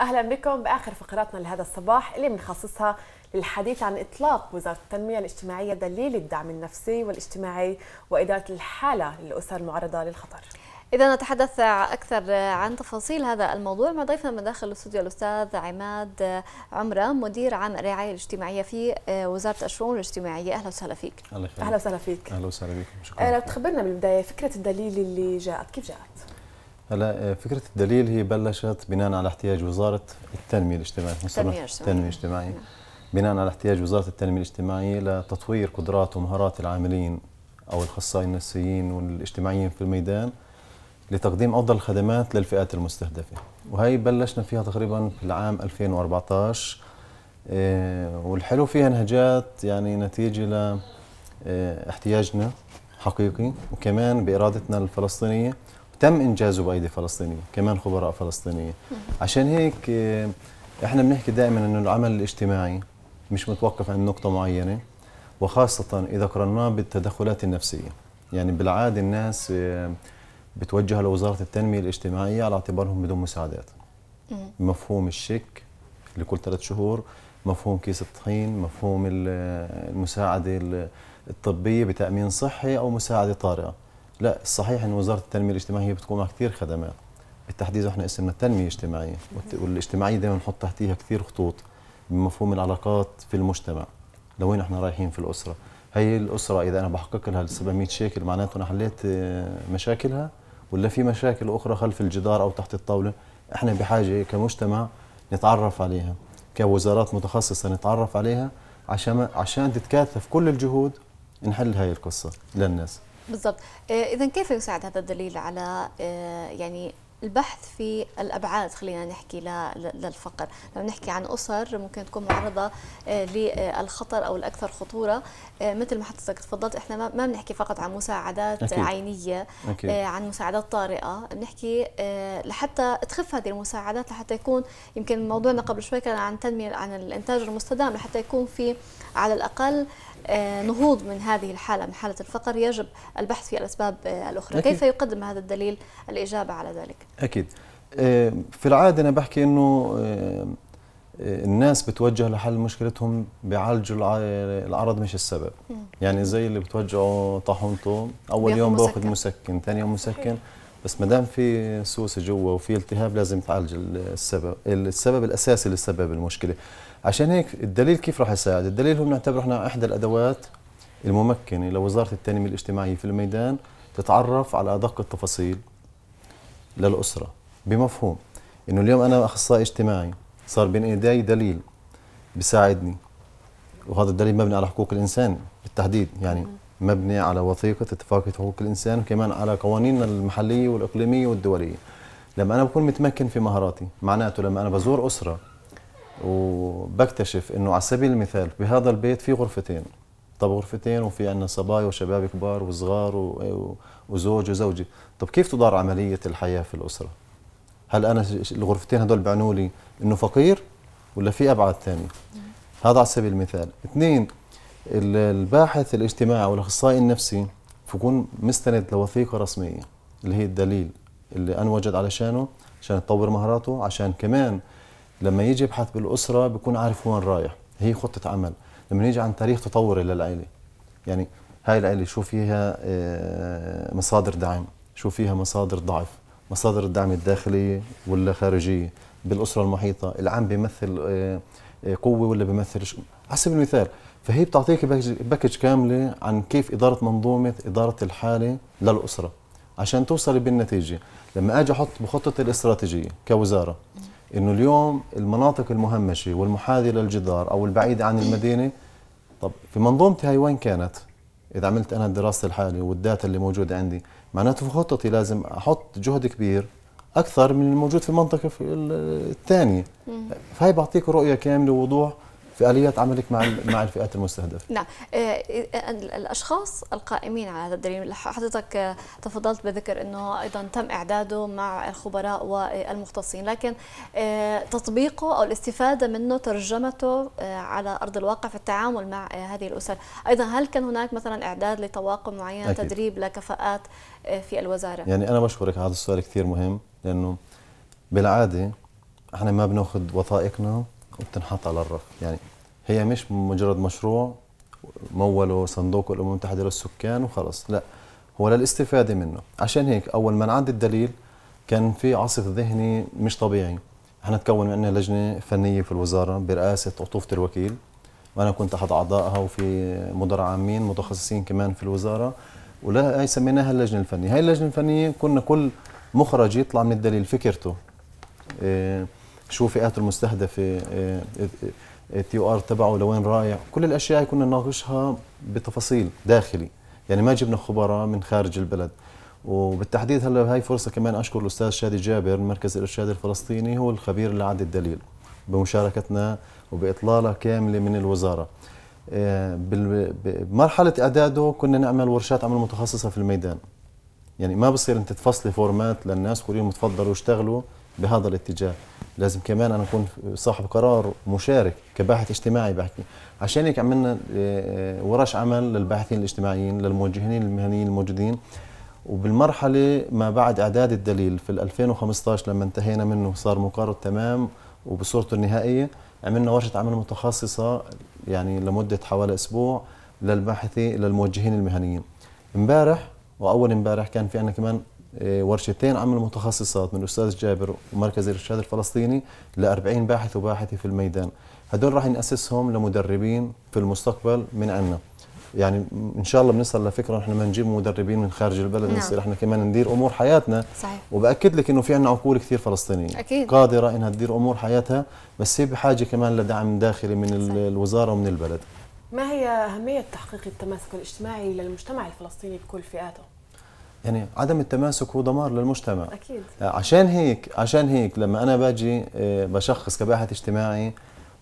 اهلا بكم باخر فقراتنا لهذا الصباح اللي بنخصصها للحديث عن اطلاق وزاره التنميه الاجتماعيه دليل الدعم النفسي والاجتماعي واداره الحاله للاسر المعرضه للخطر. إذا نتحدث أكثر عن تفاصيل هذا الموضوع مع ضيفنا من داخل الاستوديو الأستاذ عماد عمرة مدير عام الرعاية الاجتماعية في وزارة الشؤون الاجتماعية أهلا وسهلا فيك أهلا وسهلا فيك أهلا وسهلا بكم شكرا إيه، لو تخبرنا بالبداية فكرة الدليل اللي جاءت كيف جاءت؟ هلا آه، فكره الدليل هي بلشت بناء على احتياج وزاره التنميه الاجتماعيه التنميه الاجتماعيه بناء على احتياج وزاره التنميه الاجتماعيه لتطوير قدرات ومهارات العاملين او الاخصائيين النفسيين والاجتماعيين في الميدان لتقديم افضل الخدمات للفئات المستهدفه وهي بلشنا فيها تقريبا في العام 2014 آه، والحلو فيها انها جات يعني نتيجه ل آه، احتياجنا حقيقي وكمان بارادتنا الفلسطينيه تم انجازه بايدي فلسطينيه كمان خبراء فلسطينيه عشان هيك آه، احنا بنحكي دائما انه العمل الاجتماعي مش متوقف عند نقطه معينه وخاصه اذا قرناه بالتدخلات النفسيه يعني بالعاده الناس آه، بتوجه لوزاره التنميه الاجتماعيه على اعتبارهم بدون مساعدات مفهوم الشك لكل ثلاث شهور مفهوم كيس الطحين مفهوم المساعده الطبيه بتامين صحي او مساعده طارئه لا الصحيح أن وزارة التنمية الاجتماعية بتقوم على كثير خدمات بالتحديد احنا اسمنا التنمية الاجتماعية والاجتماعية دائما نحط تحتيها كثير خطوط بمفهوم العلاقات في المجتمع لوين احنا رايحين في الأسرة هي الأسرة إذا أنا بحقق لها ال 700 شيكل معناته أنا حليت آه، مشاكلها ولا في مشاكل أخرى خلف الجدار أو تحت الطاولة احنا بحاجة إيه؟ كمجتمع نتعرف عليها كوزارات متخصصة نتعرف عليها عشان عشان تتكاثف كل الجهود نحل هاي القصة للناس بالضبط آه، اذا كيف يساعد هذا الدليل على آه، يعني البحث في الابعاد خلينا نحكي للفقر لما نحكي عن اسر ممكن تكون معرضه آه، للخطر او الاكثر خطوره مثل ما حضرتك تفضلت احنا ما بنحكي فقط عن مساعدات أكيد. عينيه أكيد. عن مساعدات طارئه بنحكي لحتى تخف هذه المساعدات لحتى يكون يمكن موضوعنا قبل شوي كان عن تنميه عن الانتاج المستدام لحتى يكون في على الاقل آه، نهوض من هذه الحالة من حالة الفقر يجب البحث في الأسباب آه، الأخرى أكيد. كيف يقدم هذا الدليل الإجابة على ذلك؟ أكيد آه، في العادة أنا بحكي أنه الناس بتوجه لحل مشكلتهم بيعالجوا العرض مش السبب م. يعني زي اللي بتوجعوا طاحونته أول يوم باخذ مسكن ثاني يوم مسكن بس ما دام في سوسه جوا وفي التهاب لازم تعالج السبب السبب الاساسي لسبب المشكله عشان هيك الدليل كيف راح يساعد الدليل هو بنعتبره احنا احدى الادوات الممكنه لوزاره التنميه الاجتماعيه في الميدان تتعرف على ادق التفاصيل للاسره بمفهوم انه اليوم انا اخصائي اجتماعي صار بين ايدي دليل بيساعدني وهذا الدليل مبني على حقوق الانسان بالتحديد يعني مبني على وثيقه اتفاق حقوق الانسان وكمان على قوانيننا المحليه والاقليميه والدوليه لما انا بكون متمكن في مهاراتي معناته لما انا بزور اسره وبكتشف انه على سبيل المثال بهذا البيت في غرفتين طب غرفتين وفي عندنا صبايا وشباب كبار وصغار وزوج وزوجه طب كيف تدار عمليه الحياه في الاسره هل انا الغرفتين هذول بيعنوا لي انه فقير ولا في ابعاد ثانيه هذا على سبيل المثال اثنين الباحث الاجتماعي والاخصائي النفسي بكون مستند لوثيقه رسميه اللي هي الدليل اللي انوجد علشانه عشان تطور مهاراته عشان كمان لما يجي يبحث بالاسره بكون عارف وين رايح هي خطه عمل لما نيجي عن تاريخ تطوري للعائله يعني هاي العائله شو فيها آه، مصادر دعم شو فيها مصادر ضعف مصادر الدعم الداخليه ولا خارجيه بالاسره المحيطه العام بيمثل آه، آه، قوه ولا بيمثل على سبيل المثال فهي بتعطيك باكج كامله عن كيف اداره منظومه اداره الحاله للاسره عشان توصلي بالنتيجه لما اجي احط بخطه الاستراتيجيه كوزاره انه اليوم المناطق المهمشه والمحاذيه للجدار او البعيده عن المدينه طب في منظومتي هاي وين كانت؟ اذا عملت انا دراستي الحالي والداتا اللي موجوده عندي معناته في خطتي لازم احط جهد كبير اكثر من الموجود في المنطقه الثانيه فهي بعطيك رؤيه كامله ووضوح في اليات عملك مع مع الفئات المستهدفه نعم آه، آه، آه، الاشخاص القائمين على هذا الدليل حضرتك تفضلت بذكر انه ايضا تم اعداده مع الخبراء والمختصين لكن تطبيقه او الاستفاده منه ترجمته على ارض الواقع في التعامل مع هذه الاسر ايضا هل كان هناك مثلا اعداد لطواقم معينه أكيد. تدريب لكفاءات في الوزاره يعني انا بشكرك على هذا السؤال كثير مهم لانه بالعاده احنا ما بناخذ وثائقنا وبتنحط على الرف يعني هي مش مجرد مشروع مولوا صندوق الامم المتحده للسكان وخلص لا هو للاستفاده منه عشان هيك اول ما عندي الدليل كان في عصف ذهني مش طبيعي احنا تكون عندنا لجنه فنيه في الوزاره برئاسه عطوفه الوكيل وانا كنت احد اعضائها وفي مدراء عامين متخصصين كمان في الوزاره ولا هي سميناها اللجنه الفنيه هاي اللجنه الفنيه كنا كل مخرج يطلع من الدليل فكرته إيه شو فئاته المستهدفه آه، آه، آه، التي ار تبعه لوين رايح كل الاشياء هي كنا نناقشها بتفاصيل داخلي يعني ما جبنا خبراء من خارج البلد وبالتحديد هلا هاي فرصه كمان اشكر الاستاذ شادي جابر من مركز الارشاد الفلسطيني هو الخبير اللي عند الدليل بمشاركتنا وباطلاله كامله من الوزاره بمرحله اعداده كنا نعمل ورشات عمل متخصصه في الميدان يعني ما بصير انت تفصلي فورمات للناس كلهم تفضلوا اشتغلوا بهذا الاتجاه لازم كمان انا اكون صاحب قرار مشارك كباحث اجتماعي بحكي عشان هيك عملنا آه، ورش عمل للباحثين الاجتماعيين للموجهين المهنيين الموجودين وبالمرحله ما بعد اعداد الدليل في 2015 لما انتهينا منه صار مقرر تمام وبصورته النهائيه عملنا ورشه عمل متخصصه يعني لمده حوالي اسبوع للباحثين للموجهين المهنيين امبارح واول امبارح كان في عندنا كمان آه، ورشتين عمل متخصصات من الاستاذ جابر ومركز الارشاد الفلسطيني ل 40 باحث وباحثه في الميدان هدول راح ناسسهم لمدربين في المستقبل من عنا يعني ان شاء الله بنصل لفكره نحن ما نجيب مدربين من خارج البلد نعم. نصير احنا كمان ندير امور حياتنا صحيح. وباكد لك انه في عندنا عقول كثير فلسطينيه أكيد. قادره انها تدير امور حياتها بس هي بحاجه كمان لدعم داخلي من صحيح. الوزاره ومن البلد ما هي اهميه تحقيق التماسك الاجتماعي للمجتمع الفلسطيني بكل فئاته يعني عدم التماسك هو دمار للمجتمع اكيد آه، عشان هيك عشان هيك لما انا باجي آه، بشخص كباحث اجتماعي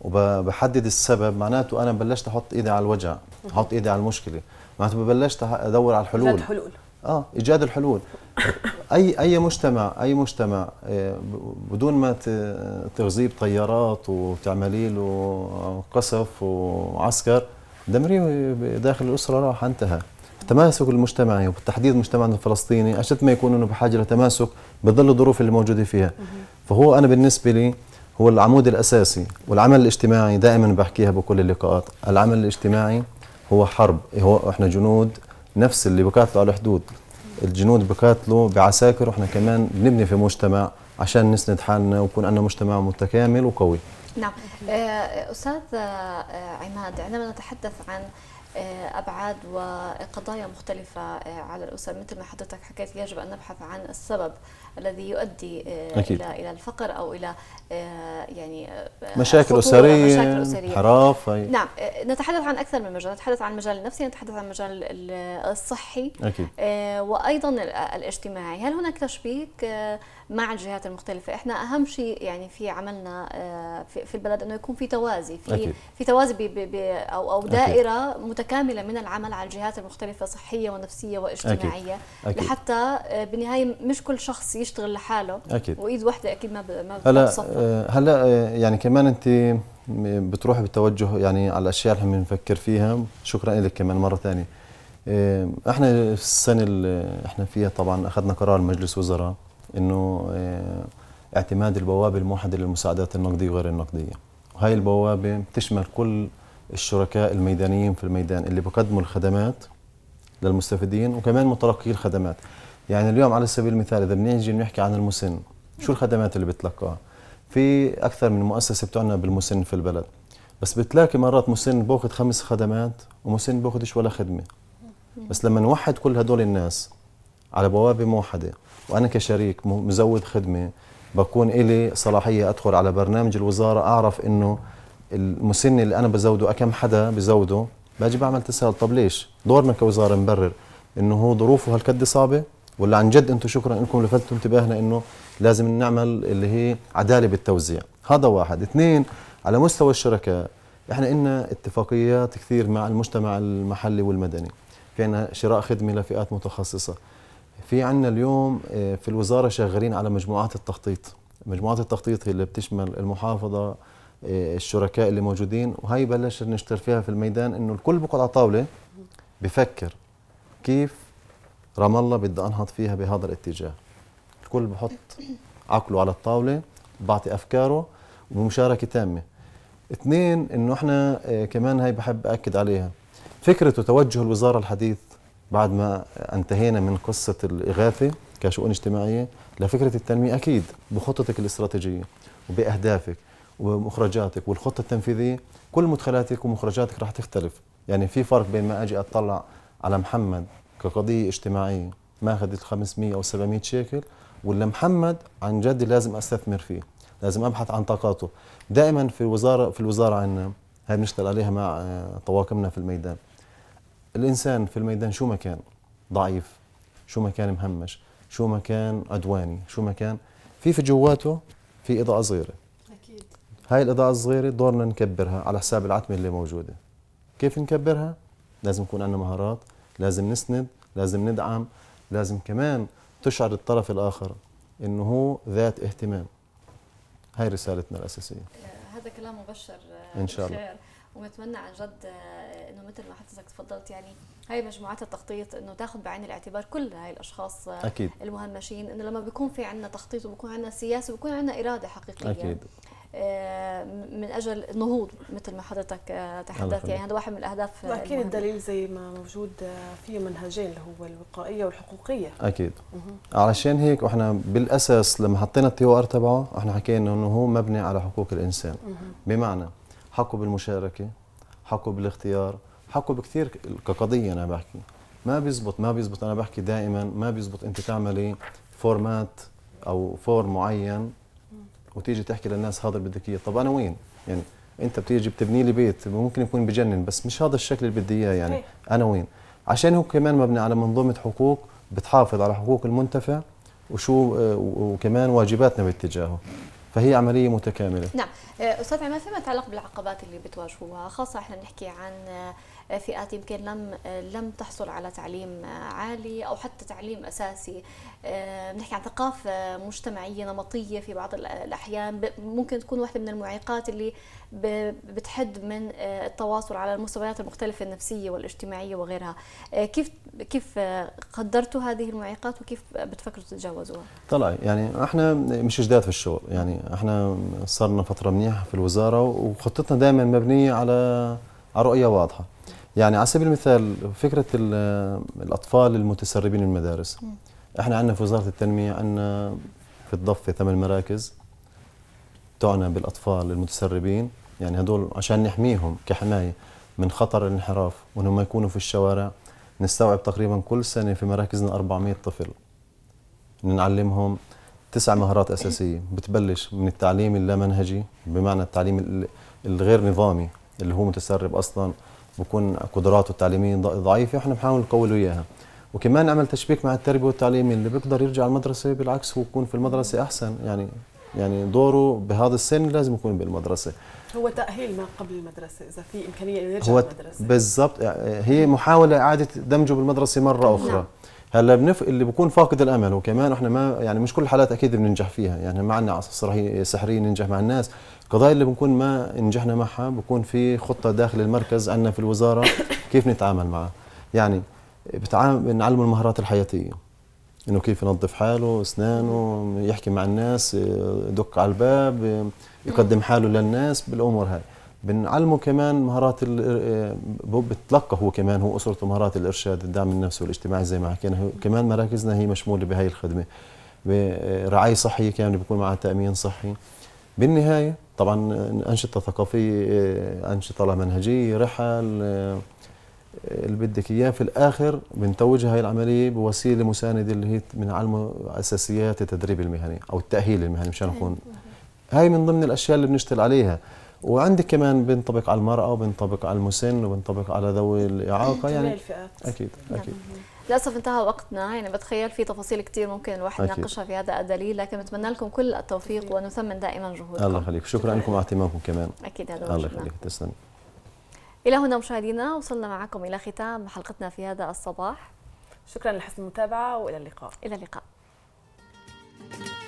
وبحدد السبب معناته انا بلشت احط ايدي على الوجع احط ايدي على المشكله معناته بلشت ادور على الحلول ايجاد حلول اه ايجاد الحلول اي اي مجتمع اي مجتمع آه، بدون ما تغذيه بطيارات وتعملي له قصف وعسكر دمريه داخل الاسره راح انتهى التماسك المجتمعي يعني وبالتحديد مجتمعنا الفلسطيني أشد ما يكون أنه بحاجة لتماسك بظل الظروف اللي موجودة فيها فهو أنا بالنسبة لي هو العمود الأساسي والعمل الاجتماعي دائما بحكيها بكل اللقاءات العمل الاجتماعي هو حرب هو احنا جنود نفس اللي بقاتلوا على الحدود الجنود بقاتلوا بعساكر واحنا كمان بنبني في مجتمع عشان نسند حالنا ويكون عندنا مجتمع متكامل وقوي نعم آه، استاذ آه، عماد عندما نتحدث عن آه، ابعاد وقضايا مختلفه آه، على الاسر مثل ما حضرتك حكيت يجب ان نبحث عن السبب الذي يؤدي آه، أكيد. الى الى الفقر او الى آه، يعني آه، مشاكل اسريه انحراف نعم نتحدث عن اكثر من مجال نتحدث عن المجال النفسي نتحدث عن المجال الصحي أكيد. وايضا الاجتماعي هل هناك تشبيك مع الجهات المختلفه احنا اهم شيء يعني في عملنا في البلد انه يكون في توازي في أكيد. في توازي بي بي او او دائره أكيد. متكامله من العمل على الجهات المختلفه صحيه ونفسيه واجتماعيه أكيد. أكيد. لحتى بالنهايه مش كل شخص يشتغل لحاله اكيد وايد واحده اكيد ما ب... ما هلا آه، هلا آه، يعني كمان انت بتروح بالتوجه يعني على الاشياء اللي احنا بنفكر فيها شكرا لك كمان مره ثانيه آه، احنا السنه اللي احنا فيها طبعا اخذنا قرار مجلس وزراء انه اعتماد البوابه الموحده للمساعدات النقديه وغير النقديه وهي البوابه بتشمل كل الشركاء الميدانيين في الميدان اللي بقدموا الخدمات للمستفيدين وكمان متلقي الخدمات يعني اليوم على سبيل المثال اذا بنيجي بنحكي نحكي عن المسن شو الخدمات اللي بتلقاها في اكثر من مؤسسه بتعنى بالمسن في البلد بس بتلاقي مرات مسن باخذ خمس خدمات ومسن باخذش ولا خدمه بس لما نوحد كل هدول الناس على بوابه موحده وانا كشريك مزود خدمه بكون إلي صلاحية أدخل على برنامج الوزارة أعرف إنه المسن اللي أنا بزوده كم حدا بزوده باجي بعمل تساؤل طب ليش؟ دورنا كوزارة نبرر إنه هو ظروفه هالقد صعبة ولا عن جد انتم شكرا انكم لفتتوا انتباهنا انه لازم نعمل اللي هي عداله بالتوزيع هذا واحد اثنين على مستوى الشركاء احنا عندنا اتفاقيات كثير مع المجتمع المحلي والمدني في عنا شراء خدمه لفئات متخصصه في عنا اليوم آه، في الوزاره شغالين على مجموعات التخطيط مجموعات التخطيط هي اللي بتشمل المحافظه آه، الشركاء اللي موجودين وهي بلشنا نشتغل فيها في الميدان انه الكل بقعد على طاوله بفكر كيف رام الله بدي انهض فيها بهذا الاتجاه الكل بحط عقله على الطاوله بعطي افكاره وبمشاركه تامه اثنين انه احنا آه، كمان هاي بحب اكد عليها فكره وتوجه الوزاره الحديث بعد ما انتهينا من قصه الاغاثه كشؤون اجتماعيه لفكره التنميه اكيد بخطتك الاستراتيجيه وباهدافك ومخرجاتك والخطه التنفيذيه كل مدخلاتك ومخرجاتك راح تختلف يعني في فرق بين ما اجي اطلع على محمد كقضيه اجتماعيه ماخذ ال 500 او 700 شيكل ولا محمد عن جد لازم استثمر فيه لازم ابحث عن طاقاته دائما في الوزاره في الوزاره عندنا هاي بنشتغل عليها مع آه، طواقمنا في الميدان الانسان في الميدان شو ما كان ضعيف شو ما كان مهمش شو ما كان عدواني شو ما كان في في جواته في اضاءه صغيره اكيد هاي الاضاءه الصغيره دورنا نكبرها على حساب العتمه اللي موجوده كيف نكبرها لازم يكون عندنا مهارات لازم نسند لازم ندعم لازم كمان تشعر الطرف الآخر أنه هو ذات اهتمام هاي رسالتنا الأساسية آه، هذا كلام مبشر آه، إن شاء الله ونتمنى عن جد آه، انه مثل ما حضرتك تفضلت يعني هاي مجموعات التخطيط انه تاخذ بعين الاعتبار كل هاي الاشخاص أكيد. المهمشين انه لما بيكون في عندنا تخطيط وبكون عندنا سياسه وبكون عندنا اراده حقيقيه أكيد. آه، من اجل النهوض مثل ما حضرتك آه، تحدثت يعني هذا واحد من الاهداف اكيد الدليل زي ما موجود آه، فيه منهجين اللي هو الوقائيه والحقوقيه اكيد علشان هيك احنا بالاساس لما حطينا التي ار تبعه احنا حكينا انه هو مبني على حقوق الانسان بمعنى حقه بالمشاركه حقه بالاختيار حقه بكثير كقضيه انا بحكي ما بيزبط ما بيزبط انا بحكي دائما ما بيزبط انت تعملي فورمات او فور معين وتيجي تحكي للناس هذا اللي بدك اياه طب انا وين يعني انت بتيجي بتبني لي بيت ممكن يكون بجنن بس مش هذا الشكل اللي بدي اياه يعني انا وين عشان هو كمان مبني على منظومه حقوق بتحافظ على حقوق المنتفع وشو آه، وكمان واجباتنا باتجاهه فهي عمليه متكامله نعم آه، استاذ عماد فيما يتعلق بالعقبات اللي بتواجهوها خاصه احنا بنحكي عن آه، فئات يمكن لم لم تحصل على تعليم عالي او حتى تعليم اساسي آه، بنحكي عن ثقافه مجتمعيه نمطيه في بعض الاحيان ممكن تكون واحده من المعيقات اللي بتحد من آه، التواصل على المستويات المختلفه النفسيه والاجتماعيه وغيرها آه، كيف كيف قدرتوا هذه المعيقات وكيف بتفكروا تتجاوزوها طلع يعني احنا مش جداد في الشغل يعني احنا صرنا فتره منيحه في الوزاره وخطتنا دائما مبنيه على على رؤيه واضحه يعني على سبيل المثال فكره الاطفال المتسربين من المدارس احنا عندنا في وزاره التنميه عندنا في الضفه ثمان مراكز تعنى بالاطفال المتسربين يعني هدول عشان نحميهم كحمايه من خطر الانحراف وانهم ما يكونوا في الشوارع نستوعب تقريبا كل سنه في مراكزنا 400 طفل نعلمهم تسع مهارات اساسيه بتبلش من التعليم اللامنهجي بمعنى التعليم الغير نظامي اللي هو متسرب اصلا بكون قدراته التعليميه ضعيفه احنا بنحاول نقوي له اياها وكمان نعمل تشبيك مع التربيه والتعليم اللي بيقدر يرجع المدرسه بالعكس هو يكون في المدرسه احسن يعني يعني دوره بهذا السن لازم يكون بالمدرسه هو تاهيل ما قبل المدرسه اذا في امكانيه انه يرجع هو المدرسه بالضبط يعني هي محاوله اعاده دمجه بالمدرسه مره نعم. اخرى نعم. هلا بنف... اللي بكون فاقد الامل وكمان احنا ما يعني مش كل الحالات اكيد بننجح فيها يعني ما عندنا عصا سحريه ننجح مع الناس القضايا اللي بنكون ما نجحنا معها بكون في خطه داخل المركز عندنا في الوزاره كيف نتعامل معها يعني بتعامل المهارات الحياتيه انه كيف ينظف حاله اسنانه يحكي مع الناس يدق على الباب يقدم حاله للناس بالامور هاي بنعلمه كمان مهارات بتلقى هو كمان هو اسرته مهارات الارشاد الدعم النفسي والاجتماعي زي ما حكينا كمان مراكزنا هي مشموله بهي الخدمه رعايه صحيه كامله بيكون معها تامين صحي بالنهايه طبعا انشطه ثقافيه انشطه منهجيه رحل اللي بدك اياه في الاخر بنتوج هاي العمليه بوسيله مسانده اللي هي من علم اساسيات التدريب المهني او التاهيل المهني مشان أيوة. نكون هاي من ضمن الاشياء اللي بنشتغل عليها وعندك كمان بينطبق على المراه وبينطبق على المسن وبينطبق على ذوي الاعاقه أيوة، يعني الفئات. اكيد اكيد نعم. للاسف انتهى وقتنا يعني بتخيل في تفاصيل كثير ممكن الواحد يناقشها في هذا الدليل لكن بتمنى لكم كل التوفيق ونثمن دائما جهودكم الله يخليك شكرا, لكم اهتمامكم كمان اكيد هذا الله يخليك تسلمي الى هنا مشاهدينا وصلنا معكم الى ختام حلقتنا في هذا الصباح شكرا لحسن المتابعه والى اللقاء الى اللقاء